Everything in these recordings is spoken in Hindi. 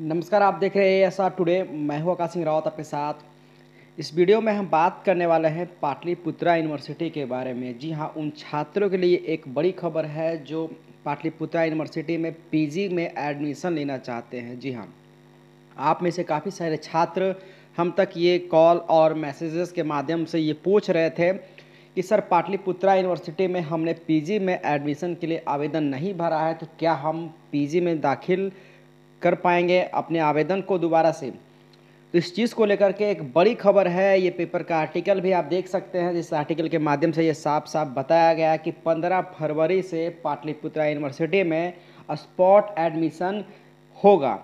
नमस्कार आप देख रहे हैं एस आर टुडे मैं हूं आकाश सिंह रावत आपके साथ इस वीडियो में हम बात करने वाले हैं पाटलिपुत्रा यूनिवर्सिटी के बारे में जी हाँ उन छात्रों के लिए एक बड़ी खबर है जो पाटलिपुत्रा यूनिवर्सिटी में पीजी में एडमिशन लेना चाहते हैं जी हाँ आप में से काफ़ी सारे छात्र हम तक ये कॉल और मैसेजेस के माध्यम से ये पूछ रहे थे कि सर पाटलिपुत्रा यूनिवर्सिटी में हमने पी में एडमिशन के लिए आवेदन नहीं भरा है तो क्या हम पी में दाखिल कर पाएंगे अपने आवेदन को दोबारा से तो इस चीज़ को लेकर के एक बड़ी खबर है ये पेपर का आर्टिकल भी आप देख सकते हैं जिस आर्टिकल के माध्यम से ये साफ साफ बताया गया कि 15 फरवरी से पाटलिपुत्रा यूनिवर्सिटी में स्पॉट एडमिशन होगा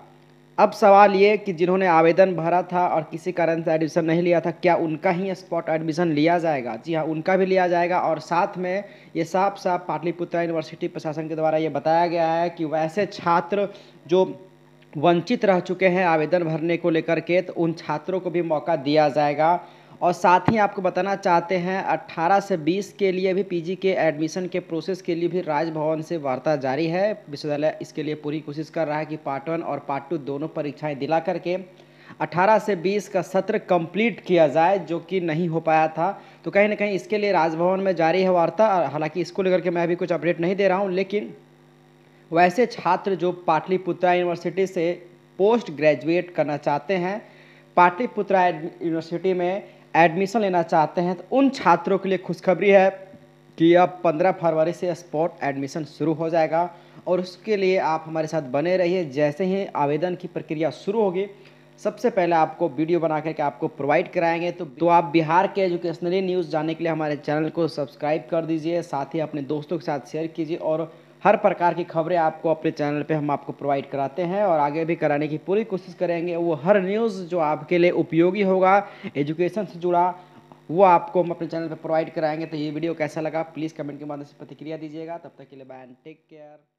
अब सवाल ये कि जिन्होंने आवेदन भरा था और किसी कारण से एडमिशन नहीं लिया था क्या उनका ही स्पॉट एडमिशन लिया जाएगा जी हाँ उनका भी लिया जाएगा और साथ में ये साफ साफ पाटलिपुत्रा यूनिवर्सिटी प्रशासन के द्वारा ये बताया गया है कि वैसे छात्र जो वंचित रह चुके हैं आवेदन भरने को लेकर के तो उन छात्रों को भी मौका दिया जाएगा और साथ ही आपको बताना चाहते हैं 18 से 20 के लिए भी पीजी के एडमिशन के प्रोसेस के लिए भी राजभवन से वार्ता जारी है विश्वविद्यालय इसके लिए पूरी कोशिश कर रहा है कि पार्ट वन और पार्ट टू दोनों परीक्षाएं दिला करके 18 से 20 का सत्र कंप्लीट किया जाए जो कि नहीं हो पाया था तो कहीं ना कहीं इसके लिए राजभवन में जारी है वार्ता हालांकि इसको लेकर के मैं अभी कुछ अपडेट नहीं दे रहा हूँ लेकिन वैसे छात्र जो पाटलिपुत्रा यूनिवर्सिटी से पोस्ट ग्रेजुएट करना चाहते हैं पाटलिपुत्रा यूनिवर्सिटी में एडमिशन लेना चाहते हैं तो उन छात्रों के लिए खुशखबरी है कि अब 15 फरवरी से स्पॉट एडमिशन शुरू हो जाएगा और उसके लिए आप हमारे साथ बने रहिए जैसे ही आवेदन की प्रक्रिया शुरू होगी सबसे पहले आपको वीडियो बना करके आपको प्रोवाइड कराएंगे तो तो आप बिहार के एजुकेशनली न्यूज़ जानने के लिए हमारे चैनल को सब्सक्राइब कर दीजिए साथ ही अपने दोस्तों के साथ शेयर कीजिए और हर प्रकार की खबरें आपको अपने चैनल पे हम आपको प्रोवाइड कराते हैं और आगे भी कराने की पूरी कोशिश करेंगे वो हर न्यूज़ जो आपके लिए उपयोगी होगा एजुकेशन से जुड़ा वो आपको हम अपने चैनल पर प्रोवाइड कराएंगे तो ये वीडियो कैसा लगा प्लीज़ कमेंट के माध्यम से प्रतिक्रिया दीजिएगा तब तक के लिए बाय टेक केयर